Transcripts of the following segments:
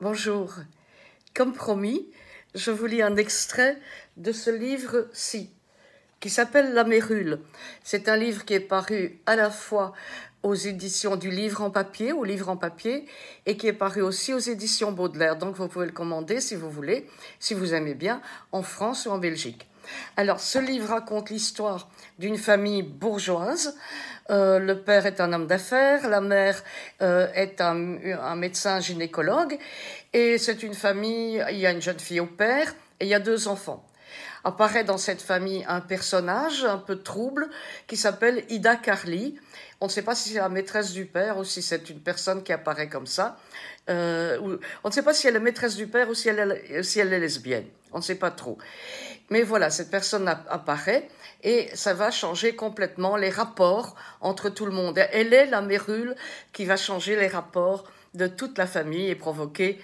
Bonjour. Comme promis, je vous lis un extrait de ce livre-ci, qui s'appelle La Mérule. C'est un livre qui est paru à la fois aux éditions du livre en papier, au livre en papier, et qui est paru aussi aux éditions Baudelaire. Donc vous pouvez le commander si vous voulez, si vous aimez bien, en France ou en Belgique. Alors, ce livre raconte l'histoire d'une famille bourgeoise. Euh, le père est un homme d'affaires, la mère euh, est un, médecin gynécologue, et c'est une famille, il y a une jeune fille au père, et il y a deux enfants apparaît dans cette famille un personnage un peu trouble qui s'appelle Ida Carly. On ne sait pas si c'est la maîtresse du père ou si c'est une personne qui apparaît comme ça. Euh, on ne sait pas si elle est maîtresse du père ou si elle si elle est lesbienne. On ne sait pas trop. Mais voilà, cette personne apparaît et ça va changer complètement les rapports entre tout le monde. Elle est la mérule qui va changer les rapports de toute la famille et provoquer,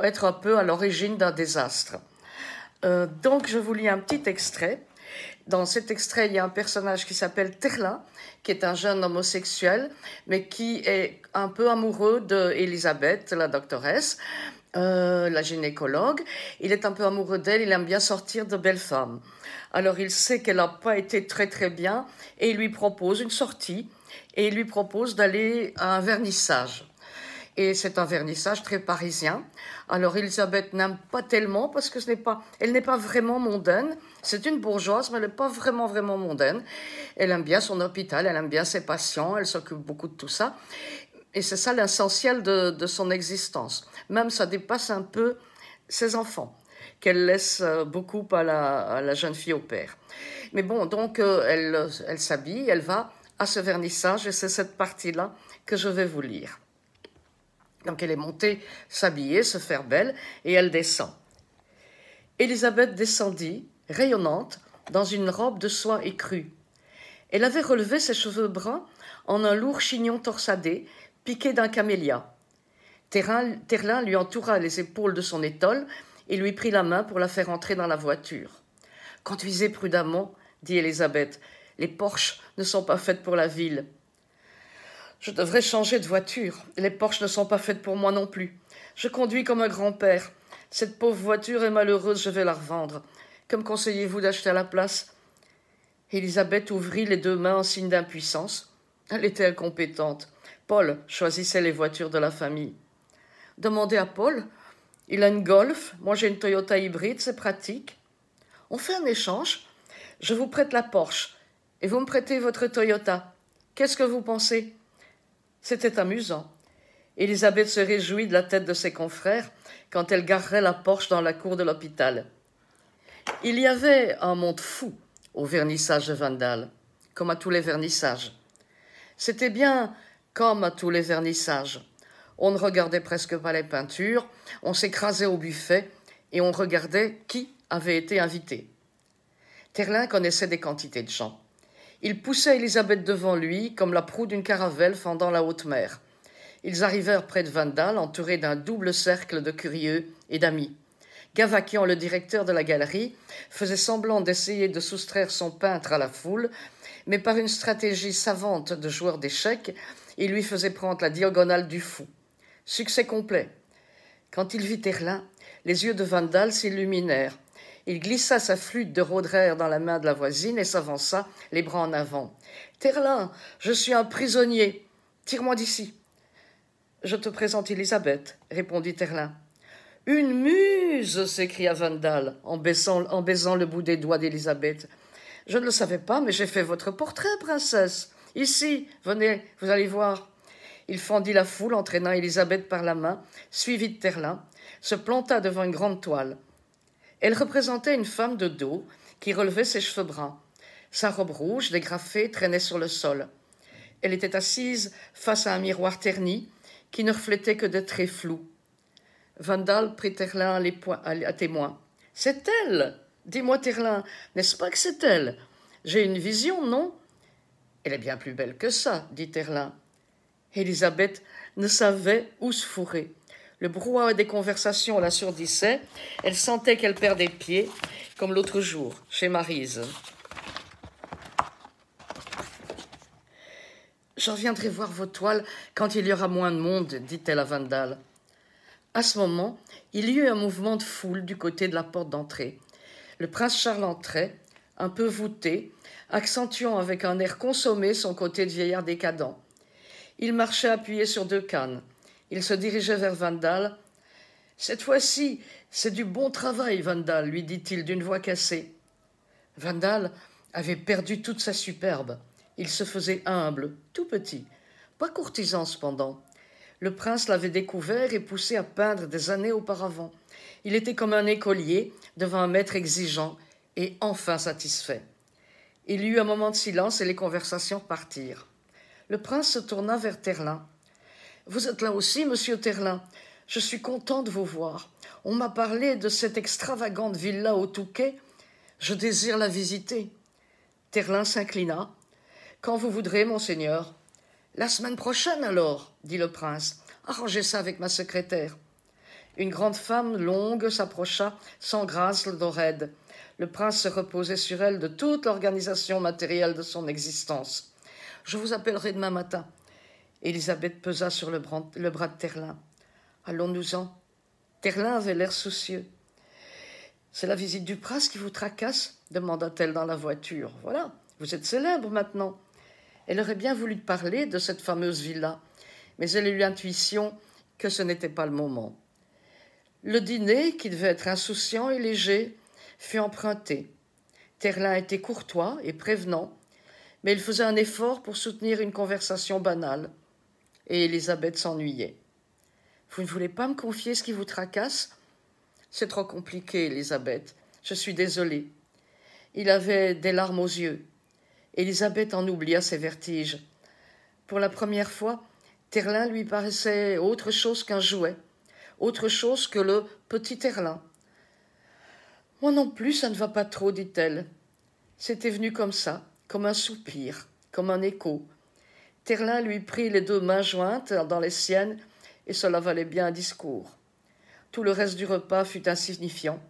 être un peu à l'origine d'un désastre. Euh, donc je vous lis un petit extrait. Dans cet extrait, il y a un personnage qui s'appelle Terla, qui est un jeune homosexuel, mais qui est un peu amoureux d'Elisabeth, la doctoresse, euh, la gynécologue. Il est un peu amoureux d'elle, il aime bien sortir de belles femmes. Alors il sait qu'elle n'a pas été très très bien et il lui propose une sortie et il lui propose d'aller à un vernissage et c'est un vernissage très parisien. Alors Elisabeth n'aime pas tellement parce que n'est pas, elle n'est pas vraiment mondaine. C'est une bourgeoise, mais elle n'est pas vraiment vraiment mondaine. Elle aime bien son hôpital, elle aime bien ses patients, elle s'occupe beaucoup de tout ça. Et c'est ça l'essentiel de, son existence. Même ça dépasse un peu ses enfants qu'elle laisse euh, beaucoup à la, jeune fille au père. Mais bon, donc euh, elle s'habille, elle va à ce vernissage et c'est cette partie-là que je vais vous lire. Donc elle est montée s'habiller, se faire belle, et elle descend. Élisabeth descendit, rayonnante, dans une robe de soie écrue. Elle avait relevé ses cheveux bruns en un lourd chignon torsadé, piqué d'un camélia. Terlin lui entoura les épaules de son étole et lui prit la main pour la faire entrer dans la voiture. Conduisez prudemment, dit Élisabeth. Les porches ne sont pas faites pour la ville. Je devrais changer de voiture. Les Porsche ne sont pas faites pour moi non plus. Je conduis comme un grand-père. Cette pauvre voiture est malheureuse, je vais la revendre. Que me conseillez-vous d'acheter à la place Elisabeth ouvrit les deux mains en signe d'impuissance. Elle était incompétente. Paul choisissait les voitures de la famille. Demandez à Paul. Il a une Golf, moi j'ai une Toyota hybride, c'est pratique. On fait un échange. Je vous prête la Porsche et vous me prêtez votre Toyota. Qu'est-ce que vous pensez c'était amusant. Elisabeth se réjouit de la tête de ses confrères quand elle garerait la Porsche dans la cour de l'hôpital. Il y avait un monde fou au vernissage de Vandal, comme à tous les vernissages. C'était bien comme à tous les vernissages. On ne regardait presque pas les peintures, on s'écrasait au buffet et on regardait qui avait été invité. Terlin connaissait des quantités de gens. Il poussait Élisabeth devant lui, comme la proue d'une caravelle fendant la haute mer. Ils arrivèrent près de Vandal, entourés d'un double cercle de curieux et d'amis. Gavakian, le directeur de la galerie, faisait semblant d'essayer de soustraire son peintre à la foule, mais par une stratégie savante de joueur d'échecs, il lui faisait prendre la diagonale du fou. Succès complet. Quand il vit Terlin, les yeux de Vandal s'illuminèrent. Il glissa sa flûte de Rodraire dans la main de la voisine et s'avança, les bras en avant. Terlin, je suis un prisonnier. Tire-moi d'ici. Je te présente Elisabeth, répondit Terlin. Une muse s'écria Vandal en, en baisant le bout des doigts d'Elisabeth. Je ne le savais pas, mais j'ai fait votre portrait, princesse. Ici, venez, vous allez voir. Il fendit la foule, entraînant Elisabeth par la main, suivi de Terlin, se planta devant une grande toile. Elle représentait une femme de dos qui relevait ses cheveux bruns. Sa robe rouge, dégrafée, traînait sur le sol. Elle était assise face à un miroir terni qui ne reflétait que des traits flous. Vandal prit Terlin euh, à, témoin. C'est elle Dis-moi, Terlin, n'est-ce pas que c'est elle J'ai une vision, non Elle est bien plus belle que ça, dit Terlin. Élisabeth ne savait où se fourrer le brouhaha des conversations la surdissait. Elle sentait qu'elle perdait pied, comme l'autre jour, chez Marise. J'en viendrai voir vos toiles quand il y aura moins de monde, dit-elle à Vandal. À ce moment, il y eut un mouvement de foule du côté de la porte d'entrée. Le prince Charles entrait, un peu voûté, accentuant avec un air consommé son côté de vieillard décadent. Il marchait appuyé sur deux cannes. Il se dirigeait vers Vandal. Cette fois-ci, c'est du bon travail, Vandal, lui dit-il d'une voix cassée. Vandal avait perdu toute sa superbe. Il se faisait humble, tout petit, pas courtisan cependant. Le prince l'avait découvert et poussé à peindre des années auparavant. Il était comme un écolier devant un maître exigeant et enfin satisfait. Il y eut un moment de silence et les conversations partirent. Le prince se tourna vers Terlin. Vous êtes là aussi, monsieur Terlin. Je suis content de vous voir. On m'a parlé de cette extravagante villa au Touquet. Je désire la visiter. Terlin s'inclina. Quand vous voudrez, monseigneur. La semaine prochaine, alors, dit le prince. Arrangez ça avec ma secrétaire. Une grande femme longue s'approcha, sans grâce, le Le prince se reposait sur elle de toute l'organisation matérielle de son existence. Je vous appellerai demain matin. Élisabeth pesa sur le, bras de Terlin. Allons-nous-en. Terlin avait l'air soucieux. C'est la visite du prince qui vous tracasse demanda-t-elle dans la voiture. Voilà, vous êtes célèbre maintenant. Elle aurait bien voulu parler de cette fameuse villa, mais elle eut l'intuition que ce n'était pas le moment. Le dîner, qui devait être insouciant et léger, fut emprunté. Terlin était courtois et prévenant, mais il faisait un effort pour soutenir une conversation banale et Elisabeth s'ennuyait. Vous ne voulez pas me confier ce qui vous tracasse C'est trop compliqué, Elisabeth. Je suis désolée. Il avait des larmes aux yeux. Elisabeth en oublia ses vertiges. Pour la première fois, Terlin lui paraissait autre chose qu'un jouet, autre chose que le petit Terlin. Moi non plus, ça ne va pas trop, dit-elle. C'était venu comme ça, comme un soupir, comme un écho, Terlin lui prit les deux mains jointes dans les siennes, et cela valait bien un discours. Tout le reste du repas fut insignifiant.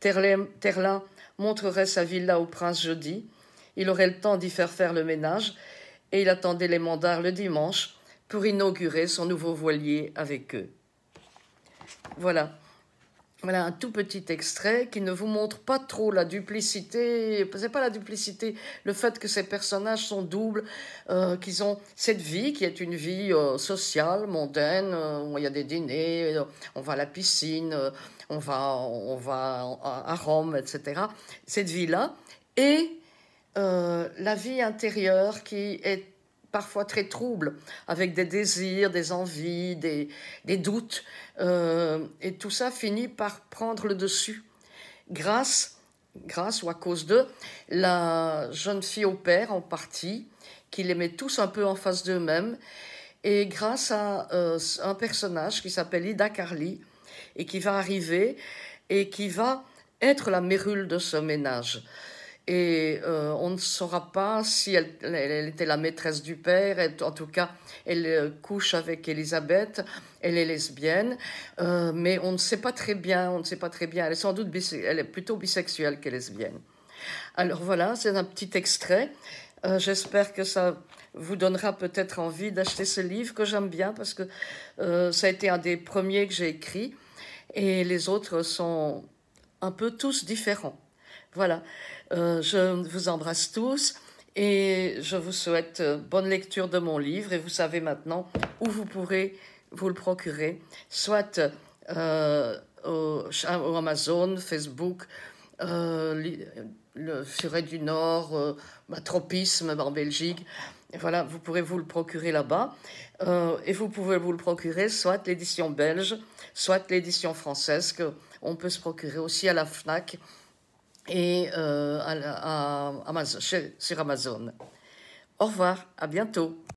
Terlin montrerait sa villa au prince jeudi, il aurait le temps d'y faire faire le ménage, et il attendait les mandars le dimanche pour inaugurer son nouveau voilier avec eux. Voilà. Voilà un tout petit extrait qui ne vous montre pas trop la duplicité, c'est pas la duplicité, le fait que ces personnages sont doubles, euh, qu'ils ont cette vie qui est une vie euh, sociale, mondaine, euh, où il y a des dîners, on va à la piscine, on va, on va à Rome, etc. Cette vie-là, et la vie intérieure qui est parfois très trouble, avec des désirs, des envies, des, doutes. Euh, et tout ça finit par prendre le dessus. Grâce, grâce ou à cause de la jeune fille au père en partie, qui les met tous un peu en face d'eux-mêmes, et grâce à euh, un personnage qui s'appelle Ida Carly, et qui va arriver, et qui va être la mérule de ce ménage et euh, on ne saura pas si elle, elle, était la maîtresse du père, en tout cas, elle euh, couche avec Elisabeth, elle est lesbienne, euh, mais on ne sait pas très bien, on ne sait pas très bien, elle est sans doute elle est plutôt bisexuelle que lesbienne. Alors voilà, c'est un petit extrait. J'espère que ça vous donnera peut-être envie d'acheter ce livre que j'aime bien parce que ça a été un des premiers que j'ai écrit et les autres sont un peu tous différents. Voilà. Euh, je vous embrasse tous et je vous souhaite euh, bonne lecture de mon livre et vous savez maintenant où vous pourrez vous le procurer, soit euh, au, Amazon, Facebook, le Furet du Nord, ma Tropisme en Belgique. voilà, vous pourrez vous le procurer là-bas. et vous pouvez vous le procurer soit l'édition belge, soit l'édition française, On peut se procurer aussi à la FNAC et euh, sur Amazon. Au revoir, à bientôt.